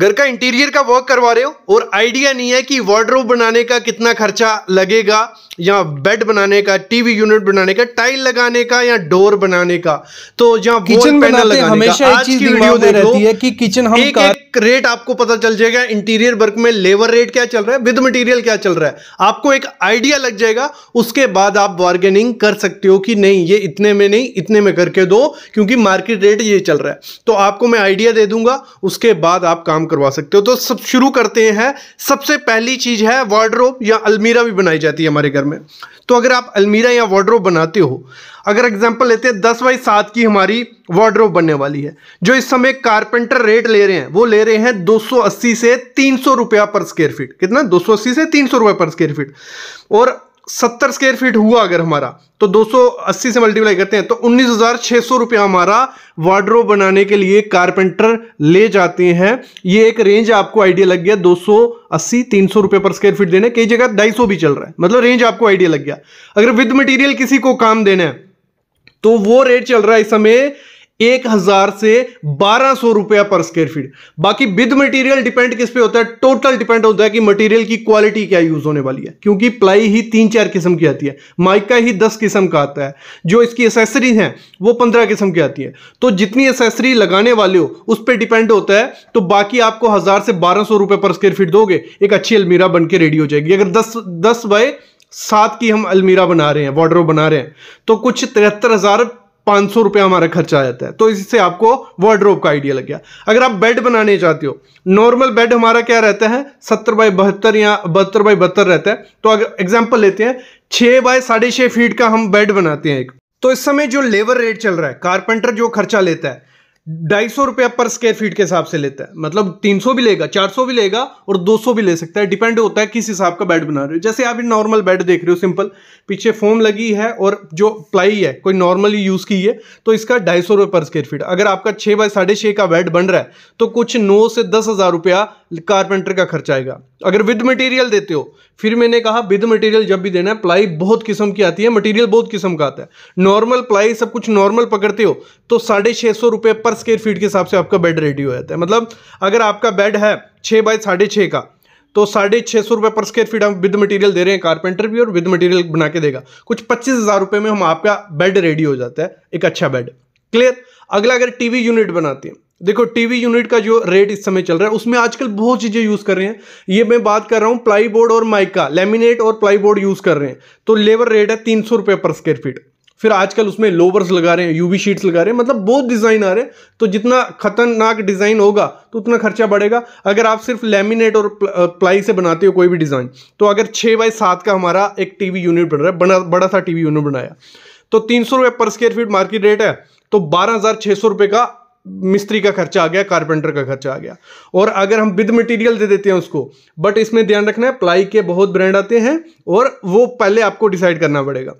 घर का इंटीरियर का वर्क करवा रहे हो और आइडिया नहीं है कि वार्ड्रोब बनाने का कितना खर्चा लगेगा या बेड बनाने का टीवी यूनिट बनाने का टाइल लगाने का या डोर बनाने का तो यहाँ किचन पैनल लगाने हमेशा का। आज की वीडियो रहती है कि किचन हम एक, एक रेट आपको पता चल जाएगा इंटीरियर वर्क में लेबर रेट क्या चल रहा है विद मटेरियल क्या चल रहा है आपको एक आइडिया लग जाएगा उसके बाद आप बार्गेनिंग कर सकते हो कि नहीं ये इतने में नहीं इतने में करके दो क्योंकि मार्केट रेट ये चल रहा है तो आपको मैं आइडिया दे दूंगा उसके बाद आप काम करवा सकते हो तो सब शुरू करते हैं सबसे पहली चीज है वार्ड्रोब या अलमीरा भी बनाई जाती है हमारे घर में तो अगर आप अलमीरा या वार्ड्रोब बनाते हो अगर एग्जाम्पल लेते हैं दस बाई सात की हमारी वार्ड्रोब बनने वाली है जो इस समय कारपेंटर रेट ले रहे हैं वो ले रहे हैं 280 से 300 रुपया पर स्क्वायर फीट कितना 280 से 300 रुपया पर स्क्वायर फीट और 70 स्क्वायर फीट हुआ अगर हमारा तो 280 से मल्टीप्लाई करते हैं तो उन्नीस हजार छह सौ रुपया हमारा वार्ड्रोब बनाने के लिए कारपेंटर ले जाते हैं ये एक रेंज आपको आइडिया लग गया 280 300 रुपए पर स्क्वायर फीट देने कई जगह 250 भी चल रहा है मतलब रेंज आपको आइडिया लग गया अगर विद मटेरियल किसी को काम देना है तो वो रेट चल रहा है इस समय एक हजार से बारह सौ रुपया पर स्क्वायर फीट बाकी विद मटेरियल डिपेंड किस पे होता है टोटल डिपेंड होता है कि मटेरियल की क्वालिटी क्या यूज होने वाली है क्योंकि प्लाई ही तीन चार किस्म की आती है माइका ही दस किस्म का आता है जो इसकी एसेसरीज हैं वो पंद्रह किस्म की आती है तो जितनी एसेसरी लगाने वाले हो उस पर डिपेंड होता है तो बाकी आपको हजार से बारह सौ रुपये पर स्क्वायर फीट दोगे एक अच्छी अलमीरा बन के रेडी हो जाएगी अगर दस दस बाय सात की हम अलमीरा बना रहे हैं वार्ड्रोब बना रहे हैं तो कुछ तिहत्तर हज़ार पांच सौ रुपया हमारा खर्चा आ जाता है तो इससे आपको वार्ड्रोब का आइडिया लग गया अगर आप बेड बनाने चाहते हो नॉर्मल बेड हमारा क्या रहता है सत्तर बाई बहत्तर या बहत्तर बाई बहत्तर रहता है तो अगर एग्जाम्पल लेते हैं छह बाय साढ़े फीट का हम बेड बनाते हैं एक तो इस समय जो लेबर रेट चल रहा है कारपेंटर जो खर्चा लेता है ढाई सौ रुपया पर स्क्वायर फीट के हिसाब से लेता है मतलब तीन सौ भी लेगा चार सौ भी लेगा और दो सौ भी ले सकता है डिपेंड होता है किस हिसाब का बेड बना रहे हो जैसे आप नॉर्मल बेड देख रहे हो सिंपल पीछे फोम लगी है और जो प्लाई है कोई नॉर्मली यूज़ की है तो इसका ढाई सौ रुपये पर स्क्वायर फीट अगर आपका छह बाय साढ़े छह का बेड बन रहा है तो कुछ नौ से दस हज़ार रुपया कारपेंटर का खर्च आएगा अगर विद मटेरियल देते हो फिर मैंने कहा विद मटेरियल जब भी देना है प्लाई बहुत किस्म की आती है मटेरियल बहुत किस्म का आता है नॉर्मल प्लाई सब कुछ नॉर्मल पकड़ते हो तो साढ़े छः सौ रुपये पर स्क्वेयर फीट के हिसाब से आपका बेड रेडी हो जाता है मतलब अगर आपका बेड है छः बाय साढ़े छः का तो साढ़े छः सौ रुपये पर स्क्वेयर फीट हम विद मटेरियल दे रहे हैं कारपेंटर भी और विद मटेरियल बना के देगा कुछ पच्चीस हज़ार रुपये में हम आपका बेड रेडी हो जाता है एक अच्छा बेड क्लियर अगला अगर टीवी यूनिट बनाते हैं देखो टीवी यूनिट का जो रेट इस समय चल रहा है उसमें आजकल बहुत चीज़ें यूज़ कर रहे हैं ये मैं बात कर रहा हूं प्लाई बोर्ड और माइका लेमिनेट और प्लाई बोर्ड यूज़ कर रहे हैं तो लेबर रेट है तीन सौ रुपए पर स्क्वायर फीट फिर आजकल उसमें लोवर्स लगा रहे हैं यूवी शीट्स लगा रहे हैं मतलब बहुत डिज़ाइन आ रहे हैं तो जितना खतरनाक डिज़ाइन होगा तो उतना खर्चा बढ़ेगा अगर आप सिर्फ लेमिनेट और प्लाई से बनाते हो कोई भी डिज़ाइन तो अगर छह बाय सात का हमारा एक टीवी यूनिट बन रहा है बड़ा बड़ा सा टीवी यूनिट बनाया तो तीन सौ रुपये पर स्क्वायर फीट मार्केट रेट है तो बारह हज़ार छह सौ रुपये का मिस्त्री का खर्चा आ गया कारपेंटर का खर्चा आ गया और अगर हम विद मटेरियल दे देते हैं उसको बट इसमें ध्यान रखना है प्लाई के बहुत ब्रांड आते हैं और वो पहले आपको डिसाइड करना पड़ेगा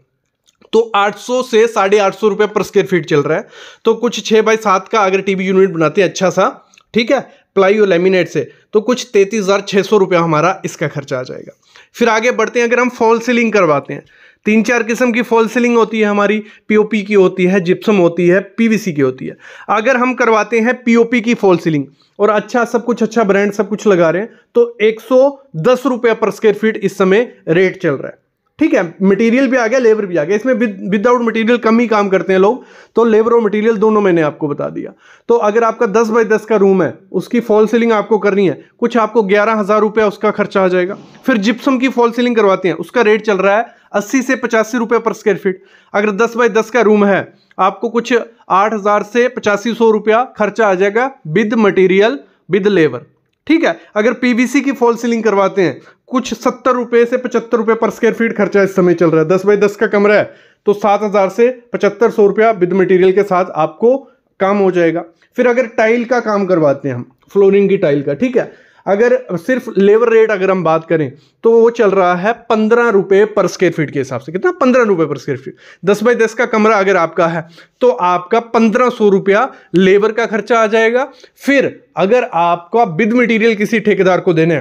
तो 800 से साढ़े आठ सौ रुपये पर स्क्वेयर फीट चल रहा है तो कुछ छः बाई सात का अगर टीवी यूनिट बनाते हैं अच्छा सा ठीक है प्लाई और लेमिनेट से तो कुछ तैंतीस हज़ार छः सौ रुपया हमारा इसका खर्चा आ जाएगा फिर आगे बढ़ते हैं अगर हम फॉल सीलिंग करवाते हैं तीन चार किस्म की फॉल सीलिंग होती है हमारी पीओपी की होती है जिप्सम होती है पीवीसी की होती है अगर हम करवाते हैं पीओपी की फॉल सीलिंग और अच्छा सब कुछ अच्छा ब्रांड सब कुछ लगा रहे हैं तो एक सौ पर स्क्वेयर फीट इस समय रेट चल रहा है ठीक है मटेरियल भी आ गया लेबर भी आ गया इसमें विदाउट मटेरियल कम ही काम करते हैं लोग तो लेबर और मटेरियल दोनों मैंने आपको बता दिया तो अगर आपका 10 बाई 10 का रूम है उसकी फॉल सीलिंग आपको करनी है कुछ आपको ग्यारह हज़ार रुपया उसका खर्चा आ जाएगा फिर जिप्सम की फॉल सीलिंग करवाते हैं उसका रेट चल रहा है अस्सी से पचासी रुपये पर स्क्वायर फीट अगर दस बाई दस का रूम है आपको कुछ आठ हज़ार से पचासी सौ रुपया खर्चा आ जाएगा विद मटेरियल विद लेबर ठीक है अगर पीवीसी की फॉल सीलिंग करवाते हैं कुछ सत्तर रुपये से पचहत्तर रुपये पर स्क्वायर फीट खर्चा इस समय चल रहा है दस बाई दस का कमरा है तो सात हज़ार से पचहत्तर सौ रुपया विद मटेरियल के साथ आपको काम हो जाएगा फिर अगर टाइल का काम करवाते हैं हम फ्लोरिंग की टाइल का ठीक है अगर सिर्फ लेबर रेट अगर हम बात करें तो वो चल रहा है पंद्रह रुपये पर स्क्वेयर फीट के हिसाब से कितना पंद्रह रुपये पर स्क्वेयर फीट दस बाई दस का कमरा अगर आपका है तो आपका पंद्रह सौ रुपया लेबर का खर्चा आ जाएगा फिर अगर आपका बिद मटेरियल किसी ठेकेदार को देने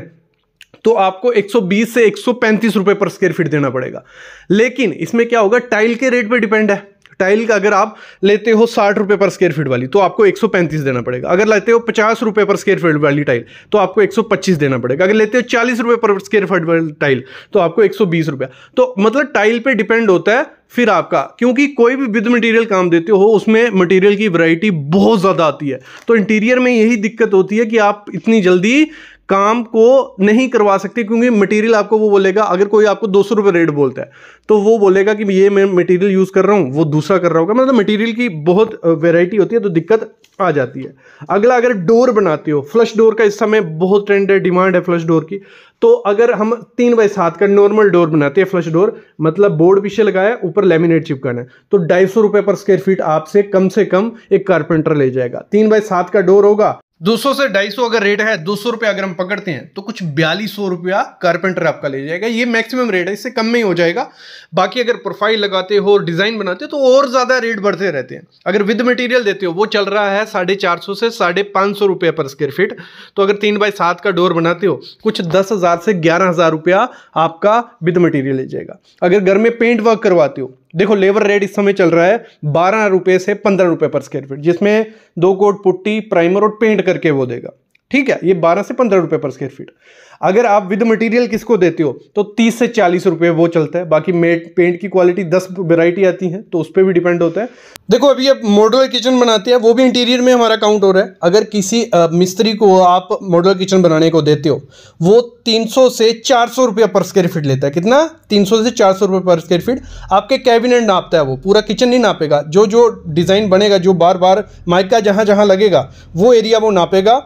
तो आपको 120 से एक सौ रुपए पर स्क्वायर फीट देना पड़ेगा लेकिन इसमें क्या होगा टाइल के रेट पर डिपेंड है टाइल का अगर आप लेते हो साठ रुपये पर स्क्वेयर फीट वाली तो आपको एक सौ पैंतीस देना पड़ेगा अगर लेते हो पचास रुपये पर स्क्वेयर फीट वाली टाइल तो आपको एक सौ पच्चीस देना पड़ेगा अगर लेते हो चालीस रुपये पर स्क्वेयर फीट वाली टाइल तो आपको एक सौ बीस रुपया तो मतलब टाइल पर डिपेंड होता है फिर आपका क्योंकि कोई भी विद मटेरियल काम देते हो उसमें मटेरियल की वैरायटी बहुत ज़्यादा आती है तो इंटीरियर में यही दिक्कत होती है कि आप इतनी जल्दी काम को नहीं करवा सकते क्योंकि मटेरियल आपको वो बोलेगा अगर कोई आपको दो सौ रुपये रेट बोलता है तो वो बोलेगा कि ये मैं मटेरियल यूज़ कर रहा हूँ वो दूसरा कर रहा होगा मतलब मटेरियल की बहुत वेराइटी होती है तो दिक्कत आ जाती है अगला अगर डोर बनाते हो फ्लश डोर का इस समय बहुत ट्रेंड है डिमांड है फ्लश डोर की तो अगर हम तीन बाई सात का नॉर्मल डोर बनाते हैं फ्लश डोर मतलब बोर्ड पीछे लगाया ऊपर लेमिनेट चिपकाना है तो ढाई सौ रुपये पर स्क्वेयर फीट आपसे कम से कम एक कारपेंटर ले जाएगा तीन बाई सात का डोर होगा 200 से 250 अगर रेट है दो सौ रुपया अगर हम पकड़ते हैं तो कुछ बयालीस सौ रुपया कारपेंटर आपका ले जाएगा ये मैक्सिमम रेट है इससे कम में ही हो जाएगा बाकी अगर प्रोफाइल लगाते हो और डिज़ाइन बनाते हो तो और ज़्यादा रेट बढ़ते रहते हैं अगर विद मटेरियल देते हो वो चल रहा है साढ़े चार सौ से साढ़े पाँच सौ रुपया पर स्क्वेयर फीट तो अगर तीन बाई सात का डोर बनाते हो कुछ दस हज़ार से ग्यारह हज़ार रुपया आपका विद मटीरियल ले जाएगा अगर घर में पेंट वर्क करवाते हो देखो लेबर रेट इस समय चल रहा है बारह रुपये से पंद्रह रुपये पर स्क्वायर फीट जिसमें दो कोट पुट्टी प्राइमर और पेंट करके वो देगा ठीक है ये बारह से पंद्रह रुपए पर स्क्वायर फीट अगर आप विद मटेरियल किसको देते हो तो तीस से चालीस रुपये वो चलता है बाकी मेट पेंट की क्वालिटी दस वेराइटी आती है तो उस पर भी डिपेंड होता है देखो अभी आप मॉडल किचन बनाते हैं वो भी इंटीरियर में हमारा काउंट हो रहा है अगर किसी मिस्त्री को आप मॉडल किचन बनाने को देते हो वो तीन सौ से चार सौ रुपया पर स्क्वायर फीट लेता है कितना तीन सौ से चार सौ रुपये पर स्क्वायर फीट आपके कैबिनेट नापता है वो पूरा किचन नहीं नापेगा जो जो डिज़ाइन बनेगा जो बार बार माइका जहाँ जहाँ लगेगा वो एरिया वो नापेगा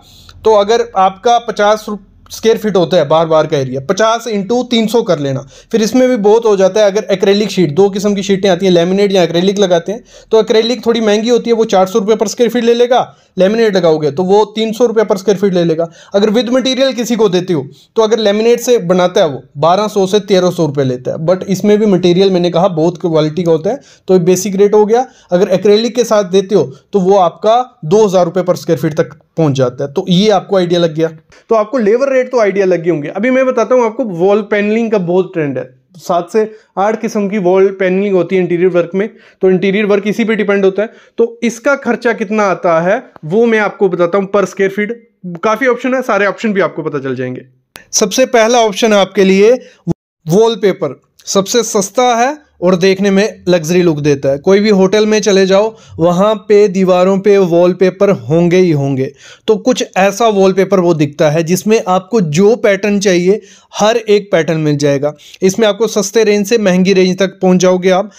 तो अगर आपका पचास रुप स्केयर फिट होता है बार बार का एरिया पचास इंटू तीन सौ कर लेना फिर इसमें भी बहुत हो जाता है अगर एक्रेलिक शीट दो किस्म की शीटें आती हैं लेमिनेट या एक्रेलिक लगाते हैं तो एक्रेलिक थोड़ी महंगी होती है वो चार सौ रुपये पर स्केयर फीट ले लेगा लेमिनेट लगाओगे तो वो तीन सौ रुपये पर स्केयर फीट ले लेगा अगर विद मटीरियल किसी को देती हो तो अगर लेमिनेट से बनाता है वो बारह सौ से तेरह सौ रुपये लेता है बट इसमें भी मटीरियल मैंने कहा बहुत क्वालिटी का होता है तो बेसिक रेट हो गया अगर एक्रेलिक के साथ देते हो तो वो आपका दो हज़ार रुपये पर स्केयर फीट तक पहुँच जाता है तो ये आपको आइडिया लग गया तो आपको लेबर रेट रेट तो आइडिया लगे होंगे अभी मैं बताता हूँ आपको वॉल पैनलिंग का बहुत ट्रेंड है सात से आठ किस्म की वॉल पैनलिंग होती है इंटीरियर वर्क में तो इंटीरियर वर्क इसी पे डिपेंड होता है तो इसका खर्चा कितना आता है वो मैं आपको बताता हूँ पर स्क्वेयर फीट काफ़ी ऑप्शन है सारे ऑप्शन भी आपको पता चल जाएंगे सबसे पहला ऑप्शन है आपके लिए वॉलपेपर सबसे सस्ता है और देखने में लग्जरी लुक देता है कोई भी होटल में चले जाओ वहाँ पे दीवारों पे वॉलपेपर होंगे ही होंगे तो कुछ ऐसा वॉलपेपर वो दिखता है जिसमें आपको जो पैटर्न चाहिए हर एक पैटर्न मिल जाएगा इसमें आपको सस्ते रेंज से महंगी रेंज तक पहुँच जाओगे आप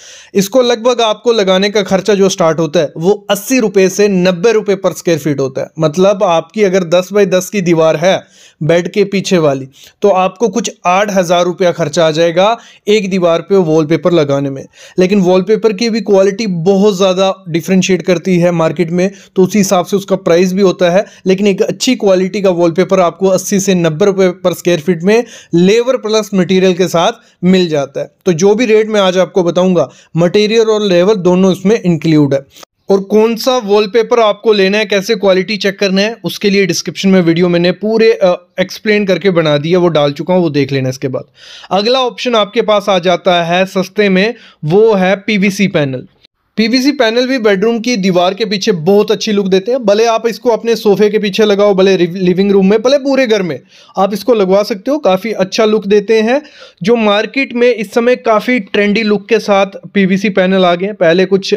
इसको लगभग आपको लगाने का खर्चा जो स्टार्ट होता है वो अस्सी रुपये से नब्बे रुपये पर स्क्वेयर फीट होता है मतलब आपकी अगर दस बाई दस की दीवार है बेड के पीछे वाली तो आपको कुछ आठ हज़ार रुपया खर्चा आ जाएगा एक दीवार पे वॉलपेपर लगाने में लेकिन वॉलपेपर की भी क्वालिटी बहुत ज़्यादा डिफ्रेंशिएट करती है मार्केट में तो उसी हिसाब से उसका प्राइस भी होता है लेकिन एक अच्छी क्वालिटी का वॉलपेपर आपको अस्सी से नब्बे रुपये पर स्क्वेयर फीट में लेबर प्लस मटीरियल के साथ मिल जाता है तो जो भी रेट में आज आपको बताऊँगा मटेरियल और लेबर दोनों इसमें इंक्लूड है और कौन सा वॉलपेपर आपको लेना है कैसे क्वालिटी चेक करना है उसके लिए डिस्क्रिप्शन में वीडियो मैंने पूरे एक्सप्लेन करके बना दिया वो डाल चुका हूँ वो देख लेना इसके बाद अगला ऑप्शन आपके पास आ जाता है सस्ते में वो है पीवीसी पैनल पीवीसी पैनल भी बेडरूम की दीवार के पीछे बहुत अच्छी लुक देते हैं भले आप इसको अपने सोफे के पीछे लगाओ भले लिविंग रूम में भले पूरे घर में आप इसको लगवा सकते हो काफ़ी अच्छा लुक देते हैं जो मार्केट में इस समय काफ़ी ट्रेंडी लुक के साथ पीवीसी पैनल आ गए हैं पहले कुछ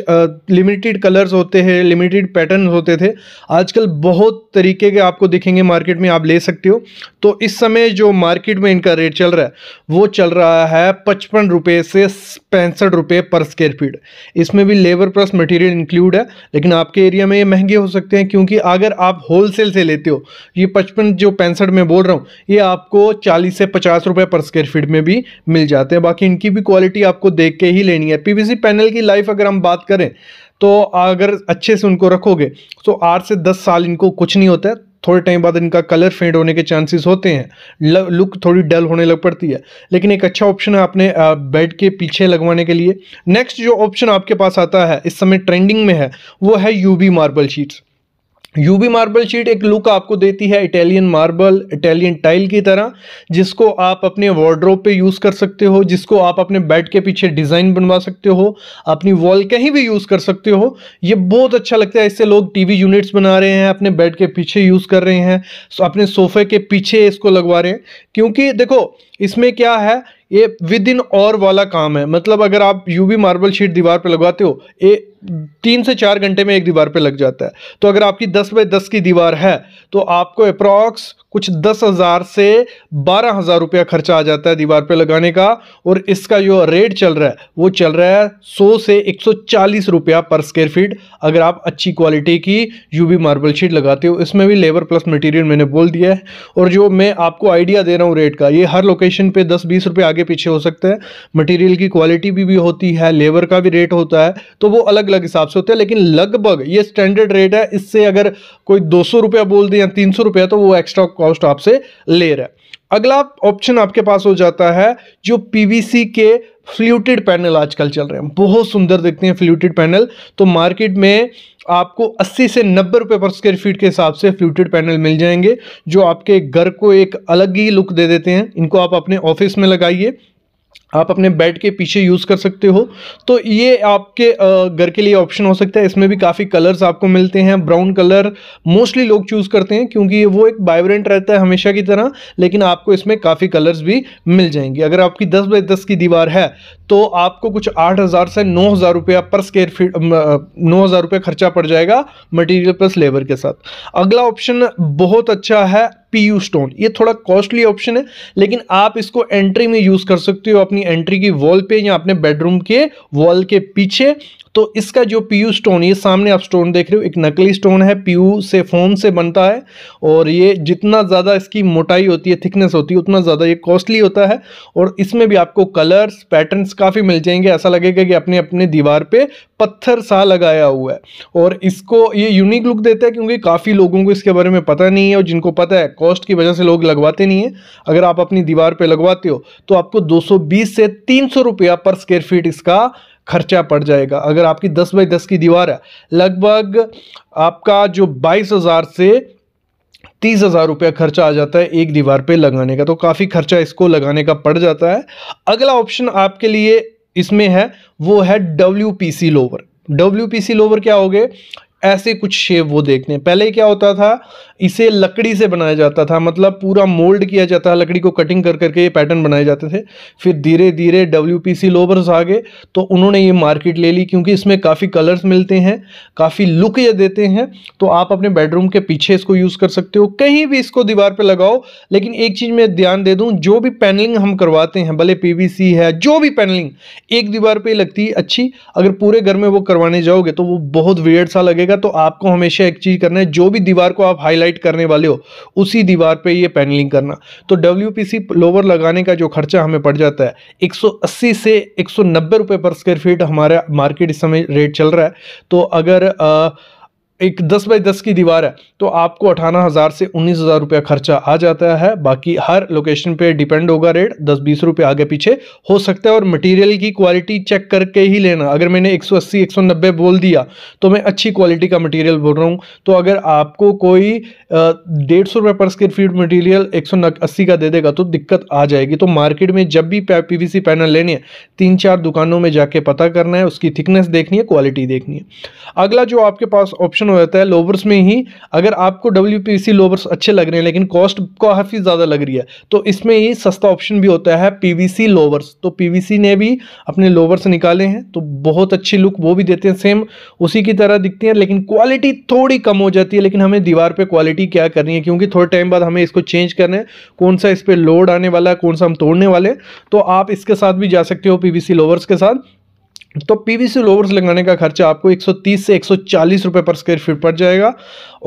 लिमिटेड कलर्स होते हैं लिमिटेड पैटर्न होते थे आजकल बहुत तरीके के आपको दिखेंगे मार्केट में आप ले सकते हो तो इस समय जो मार्केट में इनका रेट चल रहा है वो चल रहा है पचपन से पैंसठ पर स्क्वेयर फीट इसमें भी लेबर प्लस मटेरियल इंक्लूड है लेकिन आपके एरिया में ये महंगे हो सकते हैं क्योंकि अगर आप होलसेल से लेते हो ये पचपन जो पैंसठ में बोल रहा हूँ ये आपको चालीस से पचास रुपये पर स्क्वेयर फीट में भी मिल जाते हैं बाकी इनकी भी क्वालिटी आपको देख के ही लेनी है पीवीसी पैनल की लाइफ अगर हम बात करें तो अगर अच्छे से उनको रखोगे तो आठ से दस साल इनको कुछ नहीं होता है थोड़े टाइम बाद इनका कलर फेड होने के चांसेस होते हैं लुक थोड़ी डल होने लग पड़ती है लेकिन एक अच्छा ऑप्शन है आपने बेड के पीछे लगवाने के लिए नेक्स्ट जो ऑप्शन आपके पास आता है इस समय ट्रेंडिंग में है वो है UV marble sheets UV marble sheet एक लुक आपको देती है इटालियन मार्बल इटालियन टाइल की तरह जिसको आप अपने वार्ड्रोब पे यूज़ कर सकते हो जिसको आप अपने बेड के पीछे डिज़ाइन बनवा सकते हो अपनी वॉल कहीं भी यूज़ कर सकते हो ये बहुत अच्छा लगता है इससे लोग टीवी यूनिट्स बना रहे हैं अपने बेड के पीछे यूज़ कर रहे हैं अपने सोफे के पीछे इसको लगवा रहे हैं क्योंकि देखो इसमें क्या है ये विद इन और वाला काम है मतलब अगर आप यूबी मार्बल शीट दीवार पर लगवाते हो ये तीन से चार घंटे में एक दीवार पे लग जाता है तो अगर आपकी दस बाई दस की दीवार है तो आपको अप्रॉक्स कुछ दस हज़ार से बारह हज़ार रुपया खर्चा आ जाता है दीवार पे लगाने का और इसका जो रेट चल रहा है वो चल रहा है सौ से एक सौ चालीस रुपया पर स्क्वेयर फीट अगर आप अच्छी क्वालिटी की यूवी मार्बल शीट लगाते हो इसमें भी लेबर प्लस मटीरियल मैंने बोल दिया है और जो मैं आपको आइडिया दे रहा हूँ रेट का ये हर लोकेशन पर दस बीस रुपये आगे पीछे हो सकते हैं मटीरियल की क्वालिटी भी, भी होती है लेबर का भी रेट होता है तो वो अलग अलग हिसाब से होते हैं लेकिन लगभग ये स्टैंडर्ड रेट है इससे अगर कोई दो सौ रुपया बोल दे या तीन सौ रुपया तो वो एक्स्ट्रा कॉस्ट आपसे ले रहा है अगला ऑप्शन आपके पास हो जाता है जो पीवीसी के फ्लूटेड पैनल आजकल चल रहे हैं बहुत सुंदर देखते हैं फ्लूटेड पैनल तो मार्केट में आपको 80 से 90 रुपए पर स्क्वायर फीट के हिसाब से फ्लूटेड पैनल मिल जाएंगे जो आपके घर को एक अलग ही लुक दे देते हैं इनको आप अपने ऑफिस में लगाइए आप अपने बेड के पीछे यूज़ कर सकते हो तो ये आपके घर के लिए ऑप्शन हो सकता है इसमें भी काफ़ी कलर्स आपको मिलते हैं ब्राउन कलर मोस्टली लोग चूज़ करते हैं क्योंकि वो एक वाइब्रेंट रहता है हमेशा की तरह लेकिन आपको इसमें काफ़ी कलर्स भी मिल जाएंगे अगर आपकी दस बाई दस की दीवार है तो आपको कुछ आठ हज़ार से नौ हज़ार रुपया पर स्क्वायर फीट नौ हज़ार रुपया खर्चा पड़ जाएगा मटेरियल प्लस लेबर के साथ अगला ऑप्शन बहुत अच्छा है पीयू स्टोन ये थोड़ा कॉस्टली ऑप्शन है लेकिन आप इसको एंट्री में यूज़ कर सकते हो अपनी एंट्री की वॉल पे या अपने बेडरूम के वॉल के पीछे तो इसका जो पीयू स्टोन ये सामने आप स्टोन देख रहे हो एक नकली स्टोन है पीयू से फोम से बनता है और ये जितना ज़्यादा इसकी मोटाई होती है थिकनेस होती है उतना ज़्यादा ये कॉस्टली होता है और इसमें भी आपको कलर्स पैटर्न्स काफ़ी मिल जाएंगे ऐसा लगेगा कि अपने अपने दीवार पर पत्थर सा लगाया हुआ है और इसको ये यूनिक लुक देता है क्योंकि काफ़ी लोगों को इसके बारे में पता नहीं है और जिनको पता है कॉस्ट की वजह से लोग लगवाते नहीं हैं अगर आप अपनी दीवार पर लगवाते हो तो आपको दो से सौ रुपया पर स्क्वेयर फीट इसका खर्चा पड़ जाएगा अगर आपकी दस बाई दस की दीवार है लगभग आपका जो बाईस हज़ार से तीस हज़ार रुपया खर्चा आ जाता है एक दीवार पे लगाने का तो काफ़ी खर्चा इसको लगाने का पड़ जाता है अगला ऑप्शन आपके लिए इसमें है वो है W P C louvre W P C louvre क्या हो गए ऐसे कुछ शेप वो देखते हैं पहले क्या होता था इसे लकड़ी से बनाया जाता था मतलब पूरा मोल्ड किया जाता था लकड़ी को कटिंग कर करके ये पैटर्न बनाए जाते थे फिर धीरे धीरे डब्ल्यू पी सी लोवर्स आ गए तो उन्होंने ये मार्केट ले ली क्योंकि इसमें काफ़ी कलर्स मिलते हैं काफ़ी लुक ये देते हैं तो आप अपने बेडरूम के पीछे इसको यूज़ कर सकते हो कहीं भी इसको दीवार पर लगाओ लेकिन एक चीज़ मैं ध्यान दे दूँ जो भी पैनलिंग हम करवाते हैं भले पी वी सी है जो भी पैनलिंग एक दीवार पर लगती है अच्छी अगर पूरे घर में वो करवाने जाओगे तो वो बहुत वेड़ सा लगेगा तो आपको हमेशा एक चीज़ करना है जो भी दीवार को आप हाईलाइट हाईलाइट करने वाले हो उसी दीवार पे ये पैनलिंग करना तो डब्ल्यू लोवर लगाने का जो खर्चा हमें पड़ जाता है 180 से 190 रुपए पर स्क्वायर फीट हमारा मार्केट इस समय रेट चल रहा है तो अगर आ, एक दस बाई दस की दीवार है तो आपको अठारह हज़ार से उन्नीस हज़ार रुपया खर्चा आ जाता है बाकी हर लोकेशन पे डिपेंड होगा रेट दस बीस रुपये आगे पीछे हो सकता है और मटेरियल की क्वालिटी चेक करके ही लेना अगर मैंने एक सौ अस्सी एक सौ नब्बे बोल दिया तो मैं अच्छी क्वालिटी का मटेरियल बोल रहा हूँ तो अगर आपको कोई डेढ़ सौ पर स्क्वेयर फीट मटीरियल एक सौ अस्सी का दे देगा तो दिक्कत आ जाएगी तो मार्केट में जब भी पी वी सी पैनल लेने हैं तीन चार दुकानों में जाके पता करना है उसकी थिकनेस देखनी है क्वालिटी देखनी है अगला जो आपके पास ऑप्शन ऑप्शन हो जाता है लोवर्स में ही अगर आपको डब्ल्यू लोवर्स अच्छे लग रहे हैं लेकिन कॉस्ट काफ़ी ज़्यादा लग रही है तो इसमें ये सस्ता ऑप्शन भी होता है पी लोवर्स तो पी ने भी अपने लोवर्स निकाले हैं तो बहुत अच्छी लुक वो भी देते हैं सेम उसी की तरह दिखती हैं लेकिन क्वालिटी थोड़ी कम हो जाती है लेकिन हमें दीवार पर क्वालिटी क्या करनी है क्योंकि थोड़े टाइम बाद हमें इसको चेंज करना है कौन सा इस पर लोड आने वाला है कौन सा हम तोड़ने वाले तो आप इसके साथ भी जा सकते हो पी लोवर्स के साथ तो पीवीसी लोवर्स लगाने का खर्चा आपको 130 से 140 रुपए पर स्क्वायर फीट पड़ जाएगा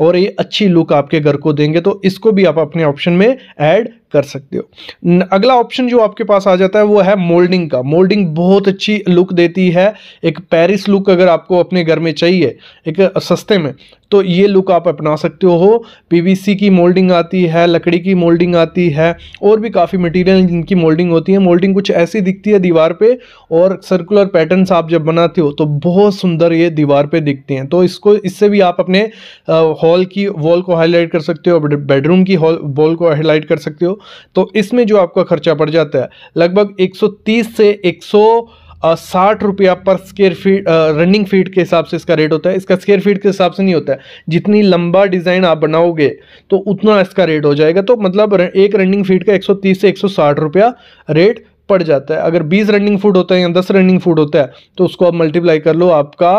और ये अच्छी लुक आपके घर को देंगे तो इसको भी आप अपने ऑप्शन में ऐड कर सकते हो अगला ऑप्शन जो आपके पास आ जाता है वो है मोल्डिंग का मोल्डिंग बहुत अच्छी लुक देती है एक पेरिस लुक अगर आपको अपने घर में चाहिए एक सस्ते में तो ये लुक आप अपना सकते हो पीवीसी की मोल्डिंग आती है लकड़ी की मोल्डिंग आती है और भी काफ़ी मटेरियल जिनकी मोल्डिंग होती है मोल्डिंग कुछ ऐसी दिखती है दीवार पर और सर्कुलर पैटर्न आप जब बनाते हो तो बहुत सुंदर ये दीवार पर दिखते हैं तो इसको इससे भी आप अपने हॉल की वॉल को हाईलाइट कर सकते हो बेडरूम की हॉल वॉल को हाईलाइट कर सकते हो तो इसमें जो आपका खर्चा पड़ जाता है लगभग 130 से 160 रुपया पर स्क्वेयर फीट रनिंग फीट के हिसाब से इसका रेट होता है इसका स्क्वेयर फीट के हिसाब से नहीं होता है जितनी लंबा डिज़ाइन आप बनाओगे तो उतना इसका रेट हो जाएगा तो मतलब एक रनिंग फीट का एक से एक रुपया रेट पड़ जाता है अगर 20 रनिंग फूड होता है या 10 रनिंग फूड होता है तो उसको आप मल्टीप्लाई कर लो आपका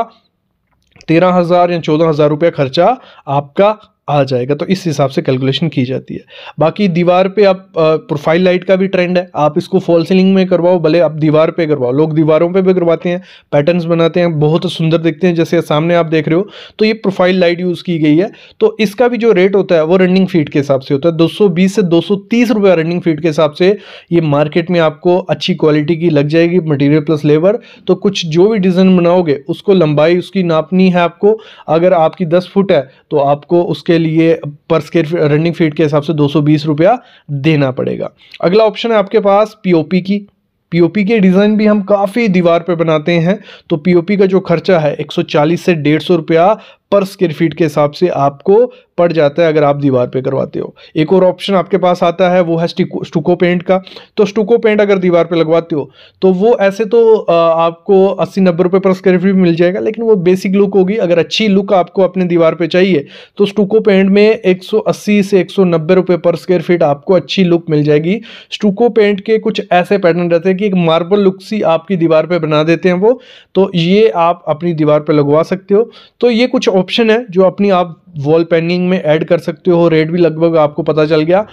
तेरह हज़ार या चौदह हज़ार रुपया खर्चा आपका आ जाएगा तो इस हिसाब से कैलकुलेशन की जाती है बाकी दीवार पे आप प्रोफाइल लाइट का भी ट्रेंड है आप इसको फॉल सीलिंग में करवाओ भले आप दीवार पे करवाओ लोग दीवारों पे भी करवाते हैं पैटर्न्स बनाते हैं बहुत सुंदर दिखते हैं जैसे सामने आप देख रहे हो तो ये प्रोफाइल लाइट यूज़ की गई है तो इसका भी जो रेट होता है वो रनिंग फीट के हिसाब से होता है दो से दो रुपया रनिंग फीट के हिसाब से ये मार्केट में आपको अच्छी क्वालिटी की लग जाएगी मटीरियल प्लस लेबर तो कुछ जो भी डिज़ाइन बनाओगे उसको लंबाई उसकी नापनी है आपको अगर आपकी दस फुट है तो आपको उसके लिए पर स्केयर रनिंग फीट के हिसाब से दो रुपया देना पड़ेगा अगला ऑप्शन है आपके पास पीओपी की पीओपी के डिज़ाइन भी हम काफ़ी दीवार पर बनाते हैं तो पीओपी का जो खर्चा है 140 से डेढ़ सौ रुपया पर स्क्वेयर फीट के हिसाब से आपको पड़ जाता है अगर आप दीवार पे करवाते हो एक और ऑप्शन आपके पास आता है वो है स्टूको पेंट का तो स्टूको पेंट अगर दीवार पे लगवाते हो तो वो ऐसे तो आपको अस्सी नब्बे रुपये पर स्क्वेयर फीट मिल जाएगा लेकिन वो बेसिक लुक होगी अगर अच्छी लुक आपको अपने दीवार पर चाहिए तो स्टूको पेंट में एक से एक सौ पर स्क्वेयर फीट आपको अच्छी लुक मिल जाएगी स्टूको पेंट के कुछ ऐसे पैटर्न रहते हैं कि एक मार्बल लुक सी आपकी दीवार पर बना देते हैं वो तो ये आप अपनी दीवार पर लगवा सकते हो तो ये कुछ ऑप्शन है जो अपनी आप वॉल पेंटिंग में ऐड कर सकते हो रेट भी लगभग आपको पता चल गया